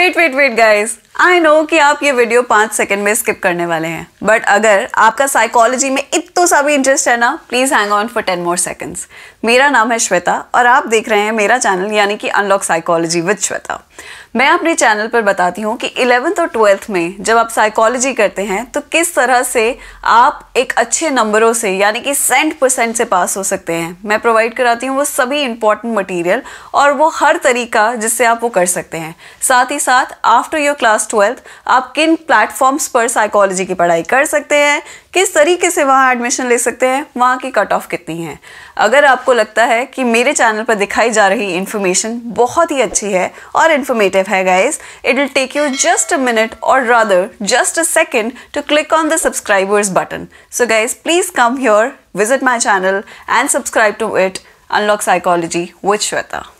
wait wait wait guys I know कि आप ये वीडियो पांच सेकंड में स्किप करने वाले हैं बट अगर आपका साइकोलॉजी में इतना सा भी इंटरेस्ट है ना please hang on for ten more seconds मेरा नाम है श्वेता और आप देख रहे हैं मेरा चैनल यानी कि अनलॉक साइकोलॉजी विद श्वेता मैं अपने चैनल पर बताती हूँ कि इलेवेंथ और ट्वेल्थ में जब आप साइकोलॉजी करते हैं तो किस तरह से आप एक अच्छे नंबरों से यानी कि सेंट परसेंट से पास हो सकते हैं मैं प्रोवाइड कराती हूँ वो सभी इम्पॉर्टेंट मटेरियल और वो हर तरीका जिससे आप वो कर सकते हैं साथ ही साथ आफ्टर योर क्लास ट्वेल्थ आप किन प्लेटफॉर्म्स पर साइकोलॉजी की पढ़ाई कर सकते हैं किस तरीके से वहाँ एडमिशन ले सकते हैं वहाँ की कट ऑफ कितनी है अगर आपको लगता है कि मेरे चैनल पर दिखाई जा रही इन्फॉर्मेशन बहुत ही अच्छी है और इन्फॉर्मेटिव है guys it will take you just a minute और rather just a second to click on the subscribers button so guys please come your visit my channel and subscribe to it unlock psychology with Shweta